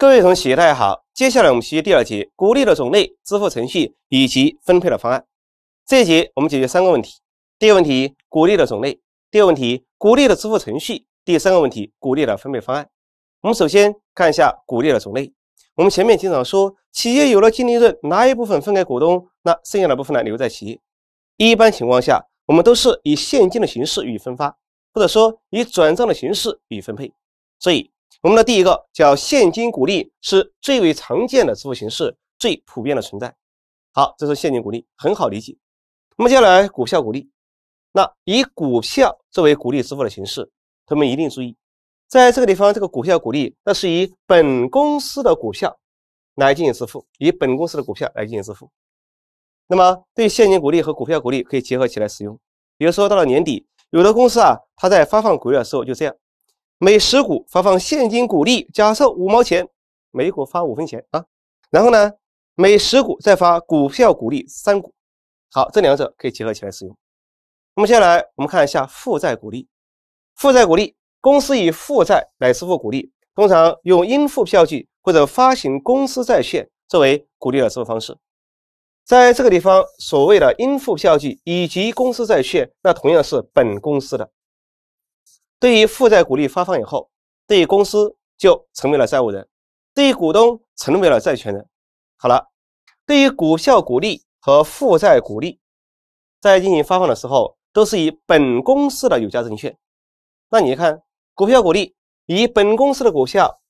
各位同学大家好，接下来我们学习第二节，鼓励的种类、支付程序以及分配的方案。这一节我们解决三个问题：第一个问题，鼓励的种类；第二个问题，鼓励的支付程序；第三个问题，鼓励的分配方案。我们首先看一下鼓励的种类。我们前面经常说，企业有了净利润，拿一部分分给股东，那剩下的部分呢留在企业。一般情况下，我们都是以现金的形式予以分发，或者说以转账的形式予以分配。所以，我们的第一个叫现金股利，是最为常见的支付形式，最普遍的存在。好，这是现金股利，很好理解。那么接下来股票股利，那以股票作为股利支付的形式，同学们一定注意，在这个地方，这个股票股利那是以本公司的股票来进行支付，以本公司的股票来进行支付。那么对现金股利和股票股利可以结合起来使用，比如说到了年底，有的公司啊，它在发放股利的时候就这样。每十股发放现金股利，假设五毛钱，每股发五分钱啊。然后呢，每十股再发股票股利三股。好，这两者可以结合起来使用。那么接下来我们看一下负债股利。负债股利，公司以负债来支付股利，通常用应付票据或者发行公司债券作为股利的支付方式。在这个地方，所谓的应付票据以及公司债券，那同样是本公司的。对于负债股利发放以后，对于公司就成为了债务人，对于股东成为了债权人。好了，对于股票股利和负债股利，在进行发放的时候，都是以本公司的有价证券。那你看，股票股利以本公司的股票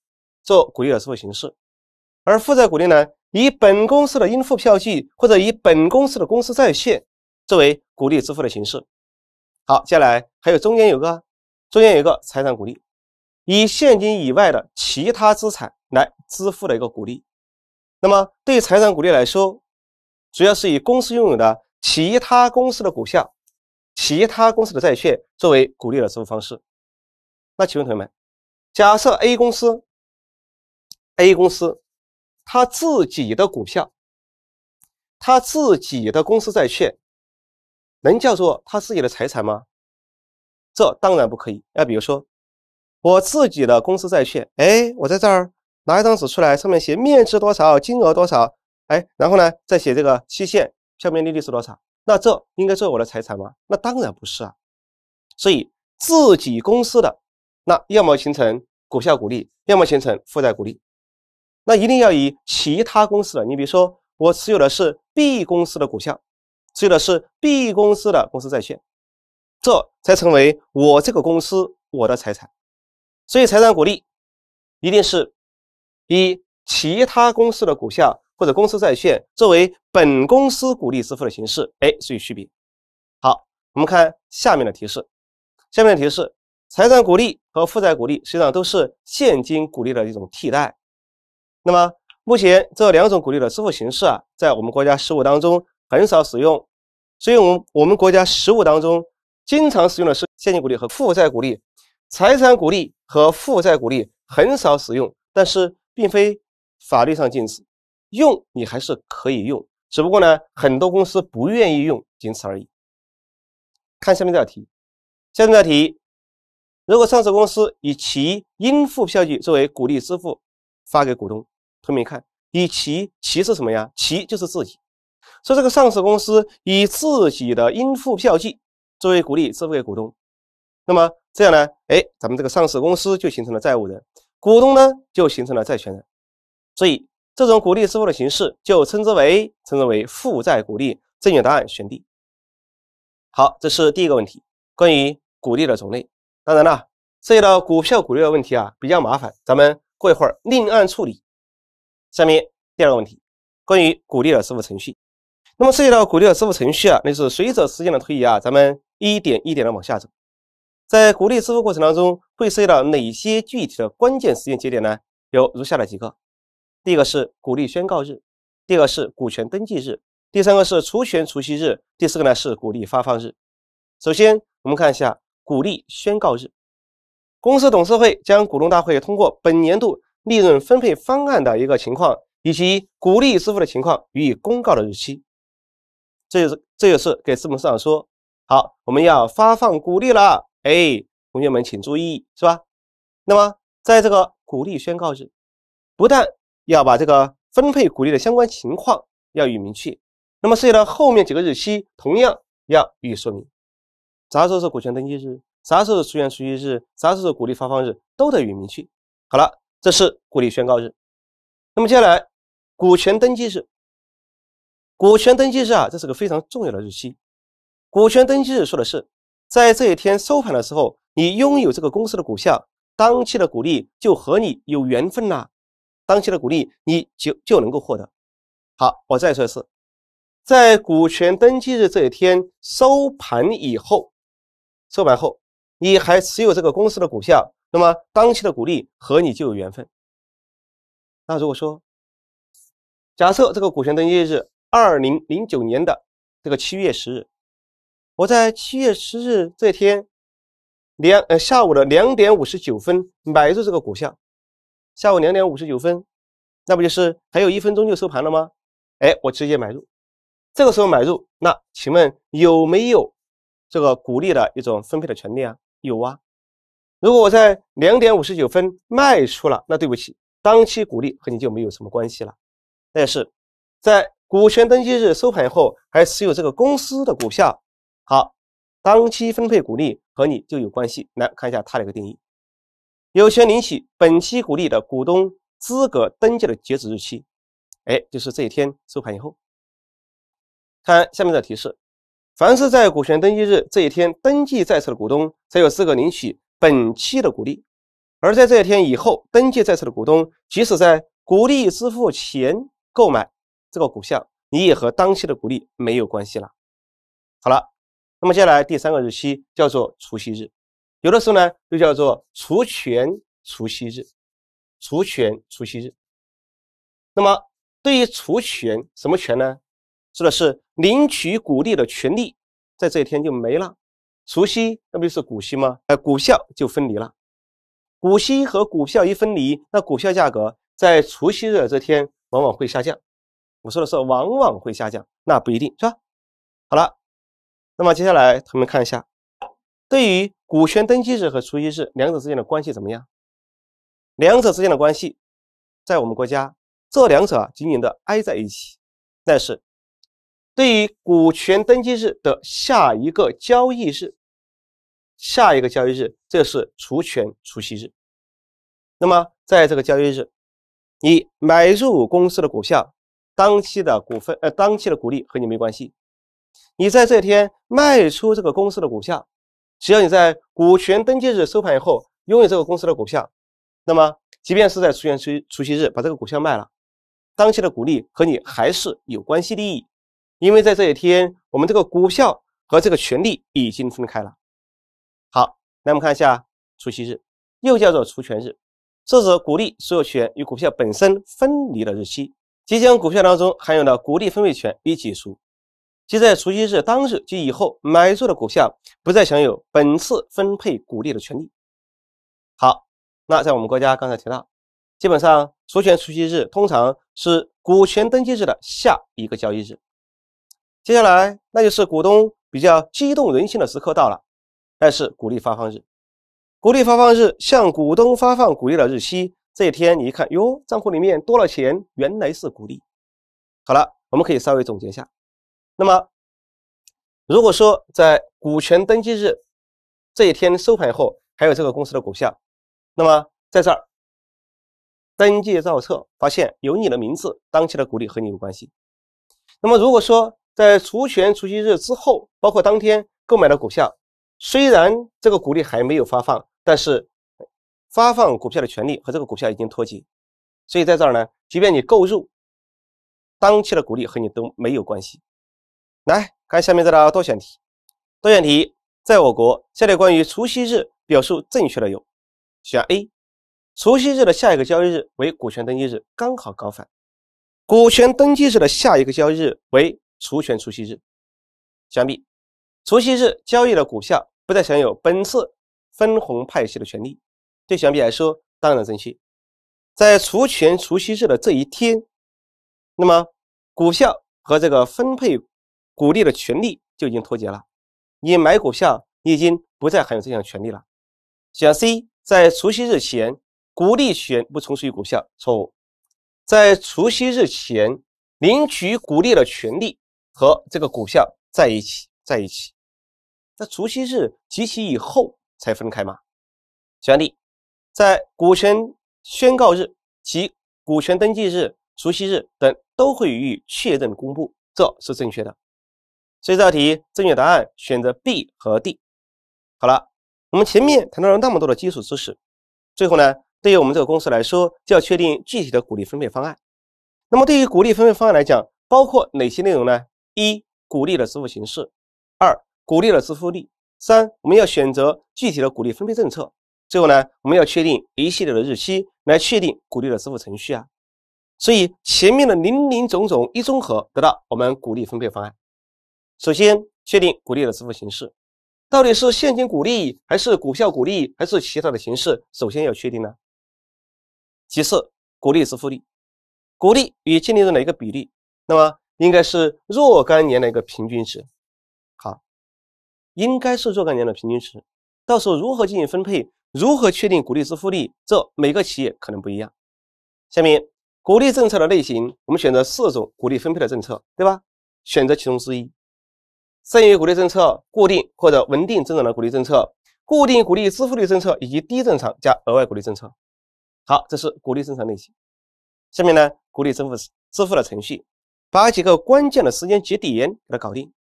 做股利支付形式，而负债股利呢，以本公司的应付票据或者以本公司的公司债券作为股利支付的形式。好，接下来还有中间有个。中间有一个财产股利，以现金以外的其他资产来支付的一个股利。那么，对财产股利来说，主要是以公司拥有的其他公司的股票、其他公司的债券作为股利的支付方式。那请问同学们，假设 A 公司，A 公司他自己的股票、他自己的公司债券，能叫做他自己的财产吗？这当然不可以。那比如说我自己的公司债券，哎，我在这儿拿一张纸出来，上面写面值多少，金额多少，哎，然后呢再写这个期限，票面利率是多少。那这应该是我的财产吗？那当然不是啊。所以自己公司的那要么形成股票股利，要么形成负债股利。那一定要以其他公司的。你比如说我持有的是 B 公司的股票，持有的是 B 公司的公司债券。这才成为我这个公司我的财产，所以财产股利一定是以其他公司的股票或者公司债券作为本公司股利支付的形式。哎，所以区别。好，我们看下面的提示。下面的提示，财产股利和负债股利实际上都是现金股利的一种替代。那么目前这两种股利的支付形式啊，在我们国家实务当中很少使用，所以我们我们国家实务当中。经常使用的是现金股利和负债股利，财产股利和负债股利很少使用，但是并非法律上禁止，用你还是可以用，只不过呢，很多公司不愿意用，仅此而已。看下面这道题，下面这道题，如果上市公司以其应付票据作为股利支付发给股东，同学们看，以其其是什么呀？其就是自己，说这个上市公司以自己的应付票据。作为股利支付给股东，那么这样呢？哎，咱们这个上市公司就形成了债务人，股东呢就形成了债权人。所以，这种股利支付的形式就称之为称之为负债股利。正确答案选 D。好，这是第一个问题，关于股利的种类。当然了，涉及到股票股利的问题啊，比较麻烦，咱们过一会儿另案处理。下面第二个问题，关于股利的支付程序。那么涉及到股利的支付程序啊，那是随着时间的推移啊，咱们。一点一点的往下走，在股利支付过程当中会涉及到哪些具体的关键时间节点呢？有如下的几个：第一个是股利宣告日，第二个是股权登记日，第三个是除权除息日，第四个呢是股利发放日。首先，我们看一下股利宣告日，公司董事会将股东大会通过本年度利润分配方案的一个情况以及股利支付的情况予以公告的日期。这就是，这就是给资本市场说。好，我们要发放鼓励了，哎，同学们请注意，是吧？那么，在这个鼓励宣告日，不但要把这个分配鼓励的相关情况要予以明确，那么涉及到后面几个日期，同样要予以说明。啥时候是股权登记日？啥时候是出权除息日？啥时候是鼓励发放日？都得予以明确。好了，这是鼓励宣告日。那么接下来，股权登记日，股权登记日啊，这是个非常重要的日期。股权登记日说的是，在这一天收盘的时候，你拥有这个公司的股票，当期的股利就和你有缘分了。当期的股利你就就能够获得。好，我再说一次，在股权登记日这一天收盘以后，收盘后你还持有这个公司的股票，那么当期的股利和你就有缘分。那如果说，假设这个股权登记日二零零九年的这个七月十日。我在七月十日这天，两呃下午的两点五十九分买入这个股票。下午两点五十九分，那不就是还有一分钟就收盘了吗？哎，我直接买入。这个时候买入，那请问有没有这个股利的一种分配的权利啊？有啊。如果我在两点五十九分卖出了，那对不起，当期股利和你就没有什么关系了。但是在股权登记日收盘后还持有这个公司的股票。好，当期分配股利和你就有关系。来看一下它的一个定义：有权领取本期股利的股东资格登记的截止日期。哎，就是这一天收盘以后。看下面的提示：凡是在股权登记日这一天登记在册的股东，才有资格领取本期的股利；而在这一天以后登记在册的股东，即使在股利支付前购买这个股票，你也和当期的股利没有关系了。好了。那么接下来第三个日期叫做除夕日，有的时候呢又叫做除权除夕日，除权除夕日。那么对于除权，什么权呢？说的是领取股利的权利，在这一天就没了。除夕那不就是股息吗？呃，股票就分离了，股息和股票一分离，那股票价格在除夕日这天往往会下降。我说的是往往会下降，那不一定，是吧？好了。那么接下来，同学们看一下，对于股权登记日和除息日两者之间的关系怎么样？两者之间的关系，在我们国家，这两者啊紧紧的挨在一起。但是，对于股权登记日的下一个交易日，下一个交易日这是除权除息日。那么在这个交易日，你买入公司的股票，当期的股份呃当期的股利和你没关系。你在这天卖出这个公司的股票，只要你在股权登记日收盘以后拥有这个公司的股票，那么即便是在除权除除息日把这个股票卖了，当期的股利和你还是有关系利益，因为在这一天我们这个股票和这个权利已经分开了。好，那我们看一下除息日，又叫做除权日，是指股利所有权与股票本身分离的日期，即将股票当中含有的股利分配权已解除。即在除息日当日及以后买入的股票，不再享有本次分配股利的权利。好，那在我们国家刚才提到，基本上除权除息日通常是股权登记日的下一个交易日。接下来，那就是股东比较激动人心的时刻到了，但是股利发放日，股利发放日向股东发放股利的日期，这一天你一看哟，账户里面多了钱，原来是股利。好了，我们可以稍微总结一下。那么，如果说在股权登记日这一天收盘后还有这个公司的股票，那么在这儿登记造册，发现有你的名字，当期的股利和你有关系。那么，如果说在除权除息日之后，包括当天购买的股票，虽然这个股利还没有发放，但是发放股票的权利和这个股票已经脱节，所以在这儿呢，即便你购入，当期的股利和你都没有关系。来看下面这道多选题。多选题，在我国，下列关于除夕日表述正确的有：选 A，除夕日的下一个交易日为股权登记日，刚好搞反；股权登记日的下一个交易日为除权除息日。选 B，除夕日交易的股票不再享有本次分红派息的权利，对选 B 来说当然珍惜。在除权除息日的这一天，那么股票和这个分配。股利的权利就已经脱节了。你买股票，你已经不再享有这项权利了。选项 C，在除息日前，股利权不从属于股票，错误。在除息日前，领取股利的权利和这个股票在一起，在一起。那除息日及其以后才分开吗？选项 D，在股权宣告日及股权登记日、除息日等都会予以确认公布，这是正确的。所以这道题正确答案选择 B 和 D。好了，我们前面谈到了那么多的基础知识，最后呢，对于我们这个公司来说，就要确定具体的股利分配方案。那么对于股利分配方案来讲，包括哪些内容呢？一、股利的支付形式；二、股利的支付率；三、我们要选择具体的股利分配政策。最后呢，我们要确定一系列的日期来确定股利的支付程序啊。所以前面的林林总总一综合，得到我们股利分配方案。首先确定股利的支付形式，到底是现金股利，还是股票股利，还是其他的形式？首先要确定呢。其次，股利支付率，股利与净利润的一个比例，那么应该是若干年的一个平均值。好，应该是若干年的平均值。到时候如何进行分配，如何确定股利支付率，这每个企业可能不一样。下面，股利政策的类型，我们选择四种股利分配的政策，对吧？选择其中之一。剩余鼓励政策、固定或者稳定增长的鼓励政策、固定鼓励支付率政策以及低正常加额外鼓励政策。好，这是鼓励增长类型。下面呢，鼓励支付支付的程序，把几个关键的时间节点给它搞定：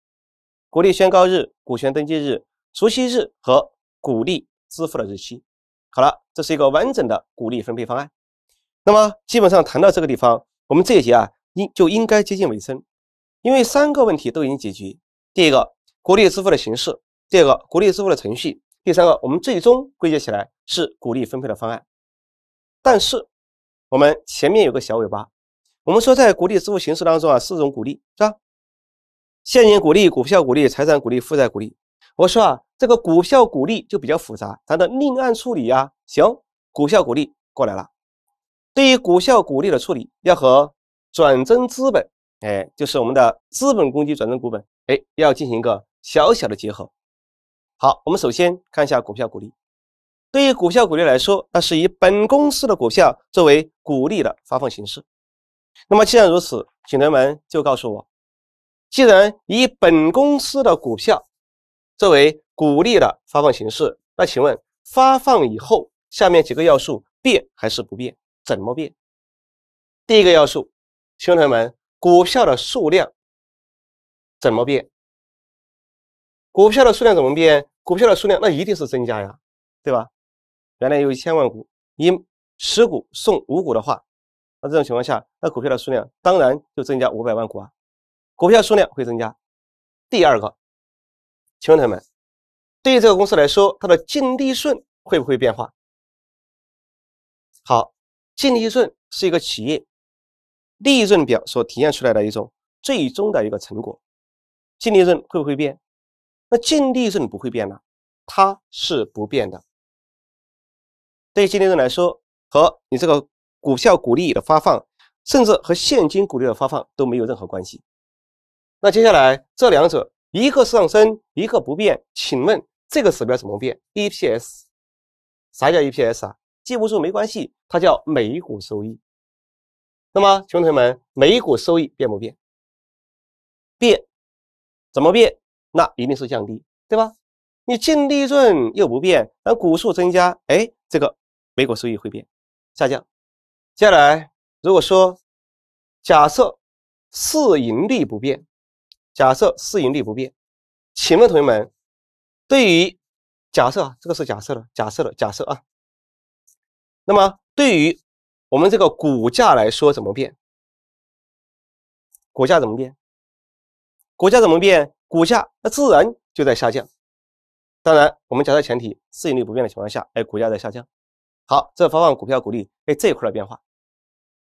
鼓励宣告日、股权登记日、除息日和鼓励支付的日期。好了，这是一个完整的鼓励分配方案。那么，基本上谈到这个地方，我们这一节啊，应就应该接近尾声，因为三个问题都已经解决。第一个，鼓励支付的形式；第二个，鼓励支付的程序；第三个，我们最终归结起来是鼓励分配的方案。但是，我们前面有个小尾巴。我们说在鼓励支付形式当中啊，四种鼓励是吧？现金鼓励、股票鼓励、财产鼓励、负债鼓励。我说啊，这个股票鼓励就比较复杂，咱得另案处理啊。行，股票鼓励过来了。对于股票鼓励的处理，要和转增资本。哎，就是我们的资本公积转增股本，哎，要进行一个小小的结合。好，我们首先看一下股票股利。对于股票股利来说，那是以本公司的股票作为股利的发放形式。那么既然如此，请同学们就告诉我，既然以本公司的股票作为股利的发放形式，那请问发放以后，下面几个要素变还是不变？怎么变？第一个要素，兄弟们。股票的数量怎么变？股票的数量怎么变？股票的数量那一定是增加呀，对吧？原来有一千万股，一十股送五股的话，那这种情况下，那股票的数量当然就增加五百万股啊。股票数量会增加。第二个，请问同学们，对于这个公司来说，它的净利润会不会变化？好，净利润是一个企业。利润表所体现出来的一种最终的一个成果，净利润会不会变？那净利润不会变呢？它是不变的。对于净利润来说，和你这个股票股利的发放，甚至和现金股利的发放都没有任何关系。那接下来这两者一个上升，一个不变，请问这个指标怎么变？EPS？啥叫 EPS 啊？记不住没关系，它叫每股收益。那么，兄弟们，每股收益变不变？变，怎么变？那一定是降低，对吧？你净利润又不变，那股数增加，哎，这个每股收益会变，下降。接下来，如果说假设市盈率不变，假设市盈率不变，请问同学们，对于假设，这个是假设的，假设的，假设啊？那么对于？我们这个股价来说怎么变？股价怎么变？股价怎么变？股价那自然就在下降。当然，我们假设前提市盈率不变的情况下，哎，股价在下降。好，这发放股票股利，哎，这一块的变化。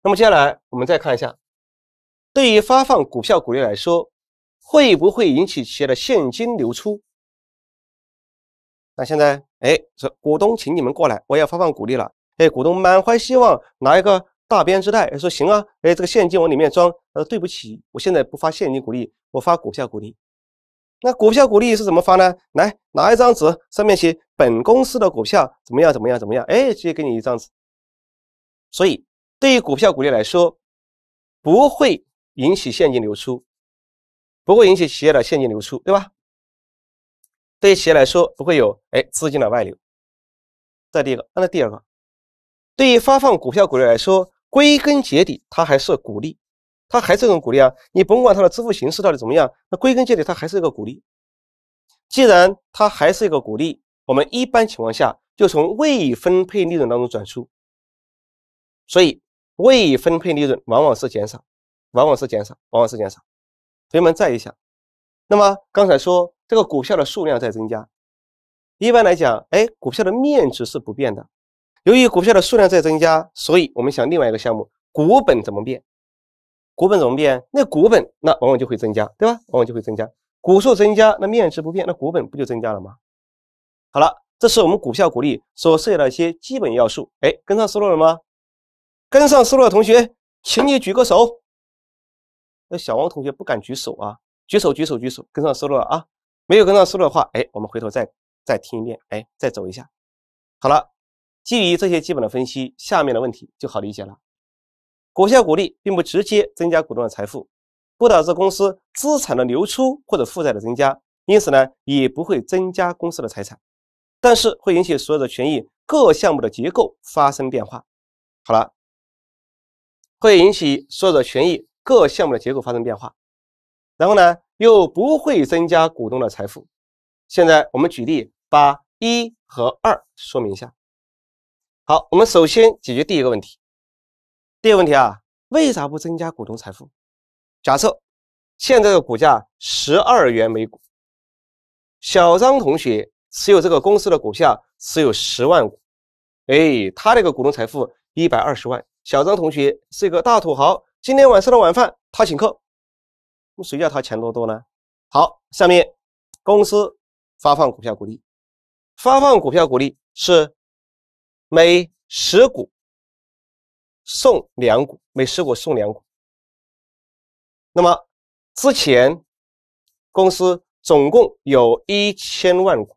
那么接下来我们再看一下，对于发放股票股利来说，会不会引起企业的现金流出？那现在，哎，是股东请你们过来，我要发放股利了。哎，股东满怀希望拿一个大编织袋，说行啊，哎，这个现金往里面装。他说对不起，我现在不发现金鼓励，我发股票鼓励。那股票鼓励是怎么发呢？来，拿一张纸，上面写本公司的股票怎么样怎么样怎么样。哎，直接给你一张纸。所以对于股票鼓励来说，不会引起现金流出，不会引起企业的现金流出，对吧？对于企业来说，不会有哎资金的外流。再第一个，那第二个？对于发放股票股利来说，归根结底它还是股利，它还是这种股利啊。你甭管它的支付形式到底怎么样，那归根结底它还是一个股利。既然它还是一个股利，我们一般情况下就从未分配利润当中转出，所以未分配利润往往是减少，往往是减少，往往是减少。同学们再一下，那么刚才说这个股票的数量在增加，一般来讲，哎，股票的面值是不变的。由于股票的数量在增加，所以我们想另外一个项目，股本怎么变？股本怎么变？那股本那往往就会增加，对吧？往往就会增加，股数增加，那面值不变，那股本不就增加了吗？好了，这是我们股票股利所涉及到一些基本要素。哎，跟上思路了吗？跟上思路的同学，请你举个手。那小王同学不敢举手啊，举手，举手，举手，跟上思路了啊！没有跟上思路的话，哎，我们回头再再听一遍，哎，再走一下。好了。基于这些基本的分析，下面的问题就好理解了。股票股利并不直接增加股东的财富，不导致公司资产的流出或者负债的增加，因此呢，也不会增加公司的财产。但是会引起所有者权益各项目的结构发生变化。好了，会引起所有者权益各项目的结构发生变化。然后呢，又不会增加股东的财富。现在我们举例把一和二说明一下。好，我们首先解决第一个问题。第一个问题啊，为啥不增加股东财富？假设现在的股价十二元每股，小张同学持有这个公司的股票，持有十万股，哎，他那个股东财富一百二十万。小张同学是一个大土豪，今天晚上的晚饭他请客，谁叫他钱多多呢？好，下面公司发放股票股利，发放股票股利是。每十股送两股，每十股送两股。那么之前公司总共有一千万股。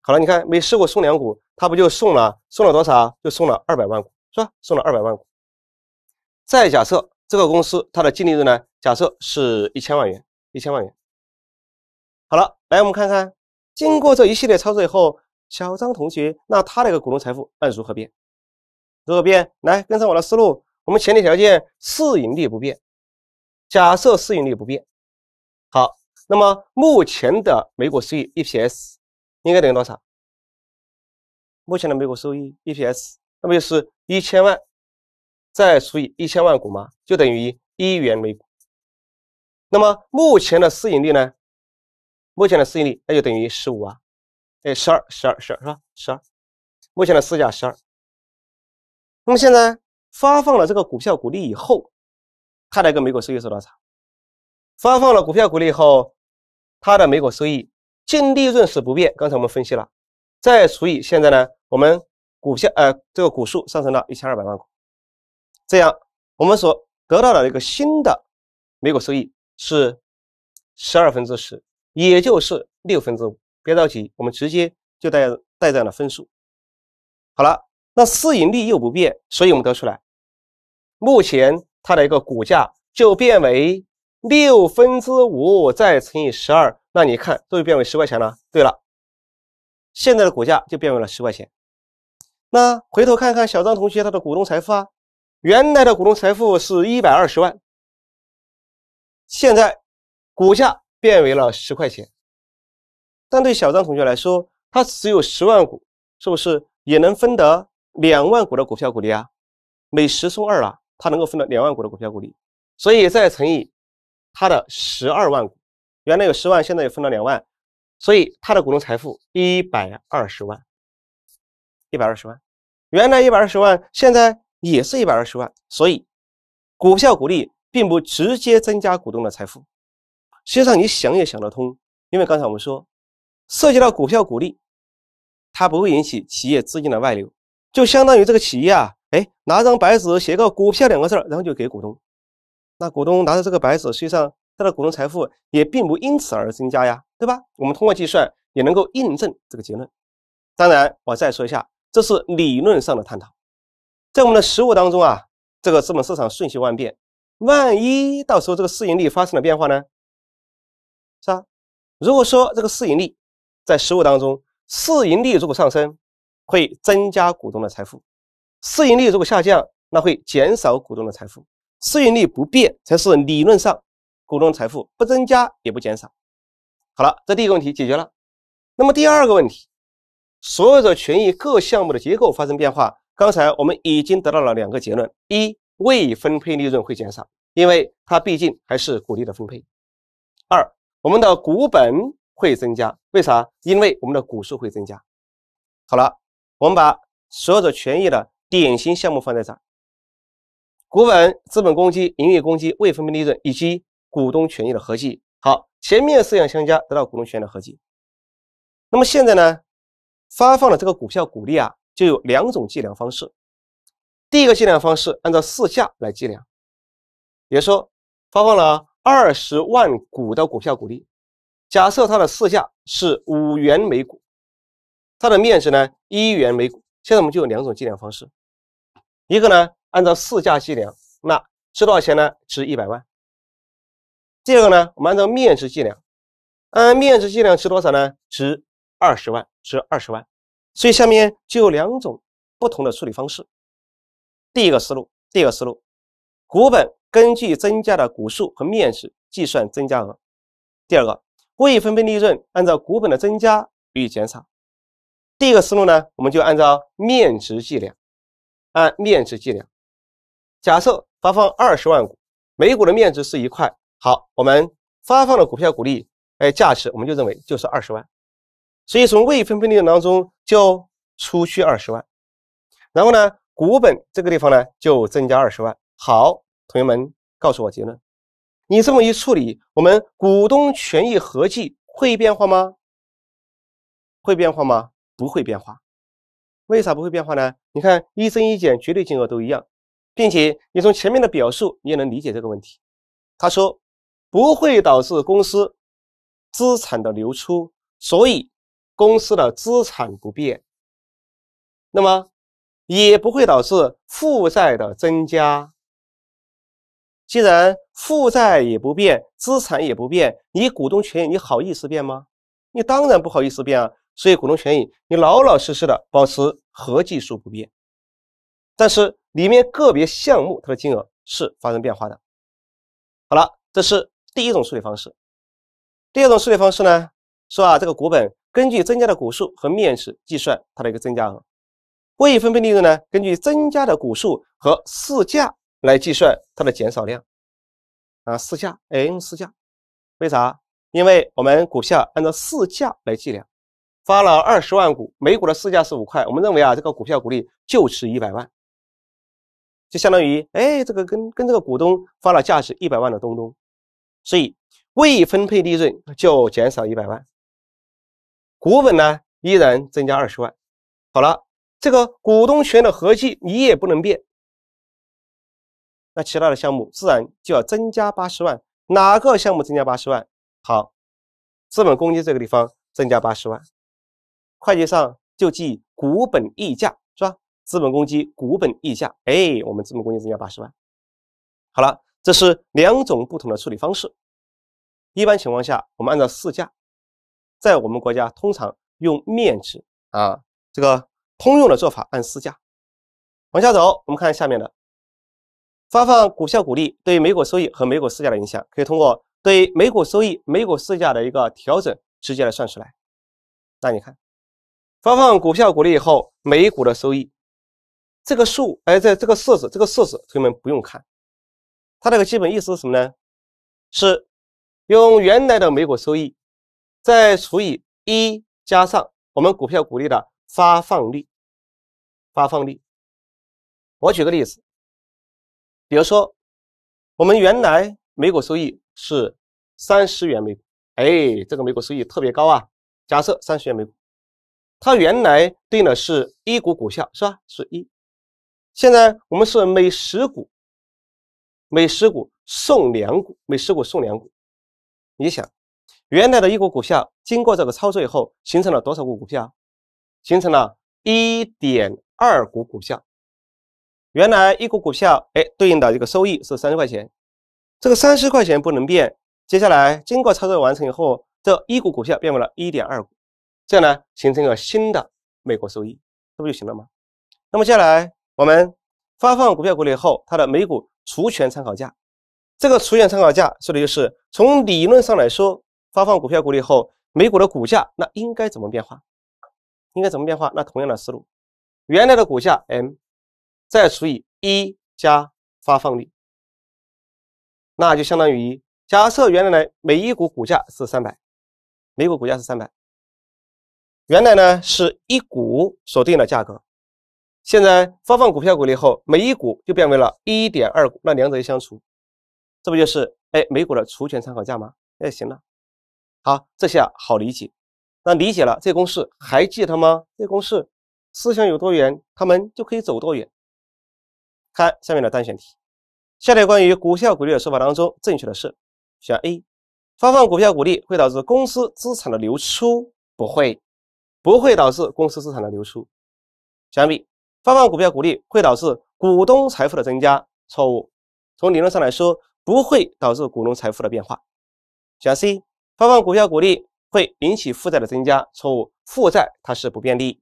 好了，你看每十股送两股，他不就送了？送了多少？就送了二百万股，是吧？送了二百万股。再假设这个公司它的净利润呢，假设是一千万元，一千万元。好了，来我们看看，经过这一系列操作以后。小张同学，那他那个股东财富按如何变？如何变？来跟上我的思路。我们前提条件市盈率不变，假设市盈率不变。好，那么目前的每股收益 EPS 应该等于多少？目前的每股收益 EPS，那么就是一千万再除以一千万股吗？就等于一元每股。那么目前的市盈率呢？目前的市盈率那就等于十五啊。哎，十二，十二，十二是吧？十二，目前的市价十二。那么现在发放了这个股票股利以后，它的一个每股收益是多少？发放了股票股利以后，它的每股收益净利润是不变，刚才我们分析了，再除以现在呢，我们股票呃这个股数上升到一千二百万股，这样我们所得到的一个新的每股收益是十二分之十，也就是六分之五。别着急，我们直接就带带这样的分数。好了，那市盈率又不变，所以我们得出来，目前它的一个股价就变为六分之五再乘以十二，那你看，都变为十块钱了。对了，现在的股价就变为了十块钱。那回头看看小张同学他的股东财富啊，原来的股东财富是一百二十万，现在股价变为了十块钱。但对小张同学来说，他持有十万股，是不是也能分得两万股的股票股利啊？每十送二了，他能够分到两万股的股票股利，所以再乘以他的十二万股，原来有十万，现在也分到两万，所以他的股东财富一百二十万，一百二十万，原来一百二十万，现在也是一百二十万，所以股票股利并不直接增加股东的财富。实际上，你想也想得通，因为刚才我们说。涉及到股票股利，它不会引起企业资金的外流，就相当于这个企业啊，哎，拿张白纸写个“股票”两个字然后就给股东。那股东拿着这个白纸，实际上他的股东财富也并不因此而增加呀，对吧？我们通过计算也能够印证这个结论。当然，我再说一下，这是理论上的探讨，在我们的实务当中啊，这个资本市场瞬息万变，万一到时候这个市盈率发生了变化呢？是啊，如果说这个市盈率。在实物当中，市盈率如果上升，会增加股东的财富；市盈率如果下降，那会减少股东的财富。市盈率不变，才是理论上股东财富不增加也不减少。好了，这第一个问题解决了。那么第二个问题，所有者权益各项目的结构发生变化。刚才我们已经得到了两个结论：一、未分配利润会减少，因为它毕竟还是股利的分配；二、我们的股本。会增加？为啥？因为我们的股数会增加。好了，我们把所有者权益的典型项目放在这儿：股本、资本公积、盈余公积、未分配利润以及股东权益的合计。好，前面四项相加得到股东权益的合计。那么现在呢，发放的这个股票股利啊，就有两种计量方式。第一个计量方式按照市价来计量，比如说发放了二十万股的股票股利。假设它的市价是五元每股，它的面值呢一元每股。现在我们就有两种计量方式，一个呢按照市价计量，那值多少钱呢？值一百万。第二个呢我们按照面值计量，按面值计量值多少呢？值二十万，值二十万。所以下面就有两种不同的处理方式。第一个思路，第一个思路，股本根据增加的股数和面值计算增加额。第二个。未分配利润按照股本的增加予以减少。第一个思路呢，我们就按照面值计量，按面值计量。假设发放二十万股，每股的面值是一块。好，我们发放的股票股利哎价值，我们就认为就是二十万。所以从未分配利润当中就出去二十万，然后呢，股本这个地方呢就增加二十万。好，同学们告诉我结论。你这么一处理，我们股东权益合计会变化吗？会变化吗？不会变化。为啥不会变化呢？你看一增一减，绝对金额都一样，并且你从前面的表述，你也能理解这个问题。他说不会导致公司资产的流出，所以公司的资产不变，那么也不会导致负债的增加。既然负债也不变，资产也不变，你股东权益你好意思变吗？你当然不好意思变啊！所以股东权益你老老实实的保持合计数不变，但是里面个别项目它的金额是发生变化的。好了，这是第一种处理方式。第二种处理方式呢，是啊，这个股本根据增加的股数和面值计算它的一个增加额，未分配利润呢根据增加的股数和市价。来计算它的减少量，啊，市价，哎，用市价，为啥？因为我们股票按照市价来计量，发了二十万股，每股的市价是五块，我们认为啊，这个股票股利就是一百万，就相当于哎，这个跟跟这个股东发了价值一百万的东东，所以未分配利润就减少一百万，股本呢依然增加二十万，好了，这个股东权的合计你也不能变。那其他的项目自然就要增加八十万，哪个项目增加八十万？好，资本公积这个地方增加八十万，会计上就记股本溢价，是吧？资本公积股本溢价，哎，我们资本公积增加八十万。好了，这是两种不同的处理方式。一般情况下，我们按照市价，在我们国家通常用面值啊，这个通用的做法按市价。往下走，我们看下面的。发放股票股利对每股收益和每股市价的影响，可以通过对每股收益、每股市价的一个调整直接来算出来。那你看，发放股票股利以后，每股的收益，这个数，哎，在这个式子，这个式子，同学们不用看，它这个基本意思是什么呢？是用原来的每股收益再除以一加上我们股票股利的发放率，发放率。我举个例子。比如说，我们原来每股收益是三十元每股，哎，这个每股收益特别高啊。假设三十元每股，它原来对应的是一股股票是吧？是一。现在我们是每十股，每十股送两股，每十股送两股。你想，原来的一股股票经过这个操作以后，形成了多少股股票？形成了一点二股股票。原来一股股票，哎，对应的这个收益是三十块钱，这个三十块钱不能变。接下来经过操作完成以后，这一股股票变为了1.2股，这样呢形成一个新的美国收益，这不就行了吗？那么接下来我们发放股票股利后，它的每股除权参考价，这个除权参考价说的就是从理论上来说，发放股票股利后每股的股价那应该怎么变化？应该怎么变化？那同样的思路，原来的股价 m。再除以一加发放率，那就相当于假设原来呢每一股股价是三百，每股股价是三百，原来呢是一股锁定了价格，现在发放股票股利后，每一股就变为了一点二股，那两者一相除，这不就是哎每股的除权参考价吗？哎，行了，好，这下好理解。那理解了这公式，还记它吗？这公式思想有多远，他们就可以走多远。看下面的单选题，下列关于股票股利的说法当中正确的是，选 A，发放股票股利会导致公司资产的流出，不会，不会导致公司资产的流出。选 B。发放股票股利会导致股东财富的增加，错误，从理论上来说不会导致股东财富的变化。选 C，发放股票股利会引起负债的增加，错误，负债它是不变的。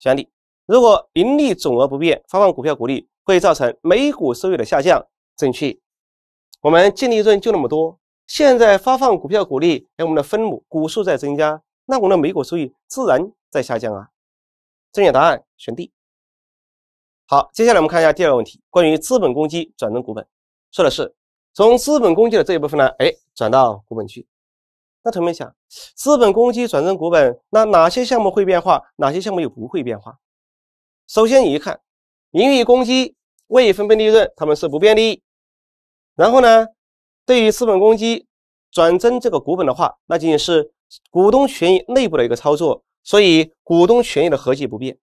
选 D，如果盈利总额不变，发放股票股利。会造成每股收益的下降。正确，我们净利润就那么多，现在发放股票股利，哎，我们的分母股数在增加，那我们的每股收益自然在下降啊。正确答案选 D。好，接下来我们看一下第二个问题，关于资本公积转增股本，说的是从资本公积的这一部分呢，哎，转到股本去。那同学们想，资本公积转增股本，那哪些项目会变化，哪些项目又不会变化？首先你一看。盈余公积未分配利润，他们是不变利然后呢，对于资本公积转增这个股本的话，那仅仅是股东权益内部的一个操作，所以股东权益的合计不变，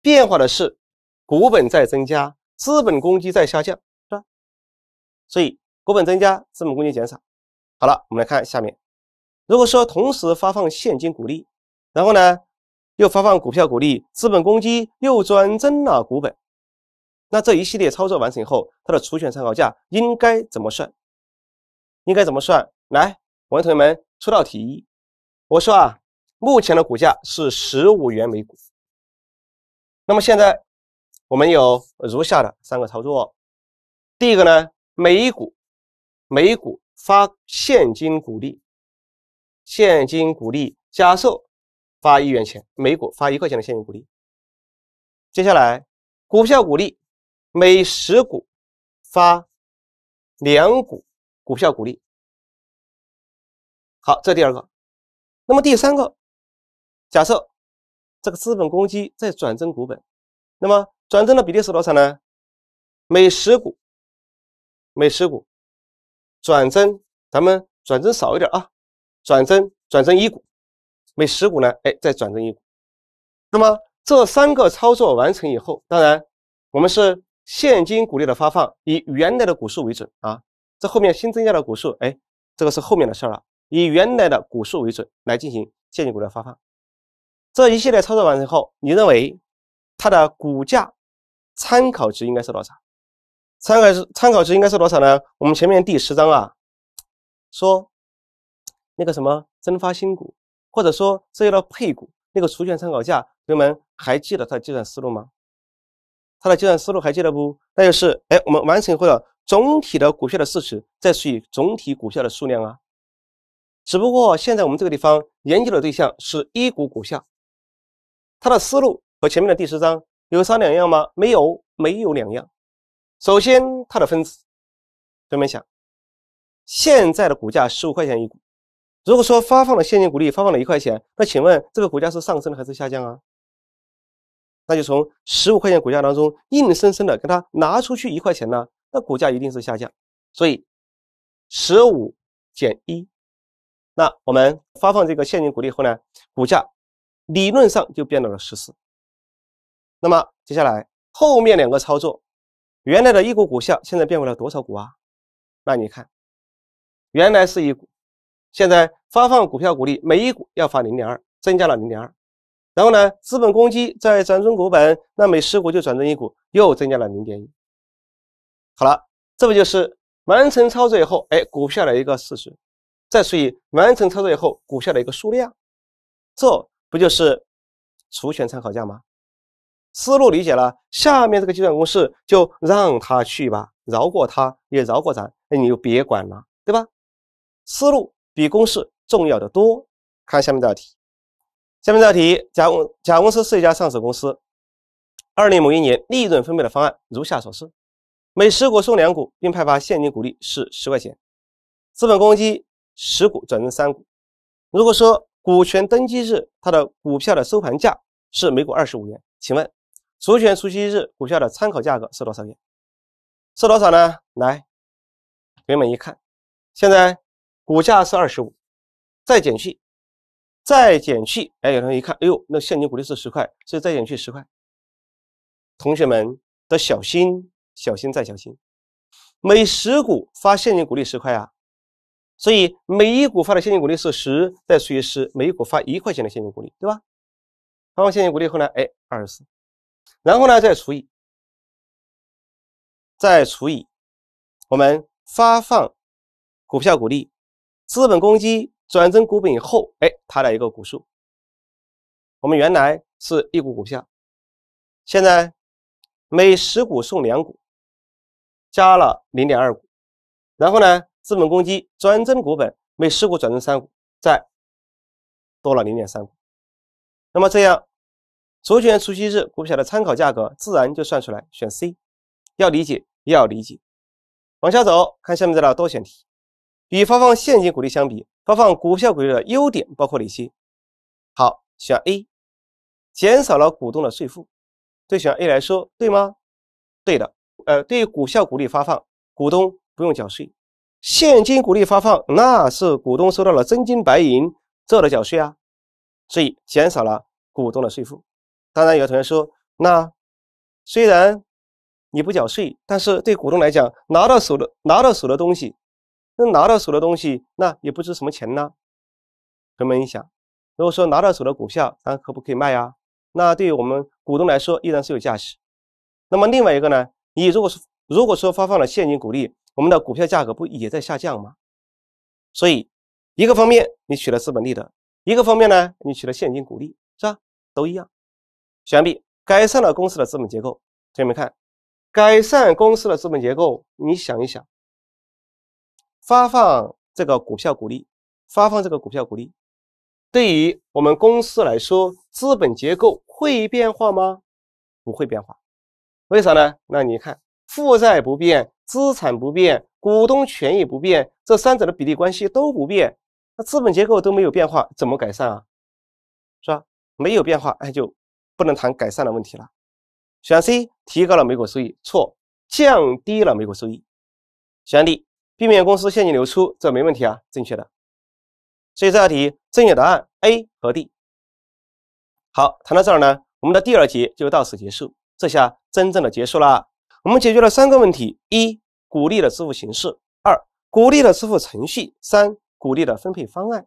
变化的是股本在增加，资本公积在下降，是吧？所以股本增加，资本公积减少。好了，我们来看下面，如果说同时发放现金股利，然后呢？又发放股票股利，资本公积又转增了股本，那这一系列操作完成后，它的除权参考价应该怎么算？应该怎么算？来，我们同学们出道题。我说啊，目前的股价是十五元每股。那么现在我们有如下的三个操作，第一个呢，每一股每一股发现金股利，现金股利假设。发一元钱，每股发一块钱的现金股利。接下来，股票股利每十股发两股股票股利。好，这第二个。那么第三个，假设这个资本公积再转增股本，那么转增的比例是多少呢？每十股，每十股转增，咱们转增少一点啊，转增转增一股。每十股呢？哎，再转增一股。那么这三个操作完成以后，当然我们是现金股利的发放以原来的股数为准啊。这后面新增加的股数，哎，这个是后面的事了。以原来的股数为准来进行现金股利的发放。这一系列操作完成后，你认为它的股价参考值应该是多少？参考值参考值应该是多少呢？我们前面第十章啊说那个什么增发新股。或者说涉及到配股那个除权参考价，同学们还记得它的计算思路吗？它的计算思路还记得不？那就是哎，我们完成后的总体的股票的市值再除以总体股票的数量啊。只不过现在我们这个地方研究的对象是一股股票，它的思路和前面的第十章有啥两样吗？没有，没有两样。首先，它的分子，同学们想，现在的股价十五块钱一股。如果说发放了现金股利，发放了一块钱，那请问这个股价是上升还是下降啊？那就从十五块钱股价当中硬生生的给它拿出去一块钱呢，那股价一定是下降。所以十五减一，那我们发放这个现金股利后呢，股价理论上就变到了十四。那么接下来后面两个操作，原来的一股股价现在变为了多少股啊？那你看，原来是一股。现在发放股票股利，每一股要发零点二，增加了零点二。然后呢，资本公积再转增股本，那每十股就转增一股，又增加了零点一。好了，这不就是完成操作以后，哎，股票的一个市值，再除以完成操作以后股票的一个数量，这不就是除权参考价吗？思路理解了，下面这个计算公式就让它去吧，饶过它也饶过咱，哎，你就别管了，对吧？思路。比公式重要的多。看下面这道题，下面这道题，甲公甲公司是一家上市公司。二零某一年利润分配的方案如下所示：每十股送两股，并派发现金股利是十块钱。资本公积十股转增三股。如果说股权登记日它的股票的收盘价是每股二十五元，请问除权除息日股票的参考价格是多少元？是多少呢？来，朋友们一看，现在。股价是二十五，再减去，再减去。哎，有同学一看，哎呦，那现金股利是十块，所以再减去十块。同学们得小心，小心再小心。每十股发现金股利十块啊，所以每一股发的现金股利是十，再除以十，每一股发一块钱的现金股利，对吧？发放现金股利以后呢，哎，二十四。然后呢，再除以，再除以，我们发放股票股利。资本公积转增股本以后，哎，它的一个股数，我们原来是一股股票，现在每十股送两股，加了零点二股。然后呢，资本公积转增股本，每十股转增三股，再多了零点三股。那么这样，除权除息日股票的参考价格自然就算出来。选 C，要理解，要理解。往下走，看下面这道多选题。与发放现金股利相比，发放股票股利的优点包括哪些？好，选 A，减少了股东的税负。对选 A 来说，对吗？对的。呃，对于股票股利发放，股东不用缴税；现金股利发放，那是股东收到了真金白银，做了缴税啊，所以减少了股东的税负。当然，有的同学说，那虽然你不缴税，但是对股东来讲，拿到手的拿到手的东西。那拿到手的东西，那也不值什么钱呢。人们一想，如果说拿到手的股票，咱可不可以卖啊？那对于我们股东来说，依然是有价值。那么另外一个呢，你如果是如果说发放了现金股利，我们的股票价格不也在下降吗？所以一个方面你取了资本利得，一个方面呢你取了现金股利，是吧？都一样。选 B 改善了公司的资本结构。同学们看，改善公司的资本结构，你想一想。发放这个股票股利，发放这个股票股利，对于我们公司来说，资本结构会变化吗？不会变化。为啥呢？那你看，负债不变，资产不变，股东权益不变，这三者的比例关系都不变，那资本结构都没有变化，怎么改善啊？是吧？没有变化，哎，就不能谈改善的问题了。选 C，提高了每股收益，错，降低了每股收益。选 D。避免公司现金流出，这没问题啊，正确的。所以这道题正确答案 A 和 D。好，谈到这儿呢，我们的第二节就到此结束，这下真正的结束了。我们解决了三个问题：一、鼓励的支付形式；二、鼓励的支付程序；三、鼓励的分配方案。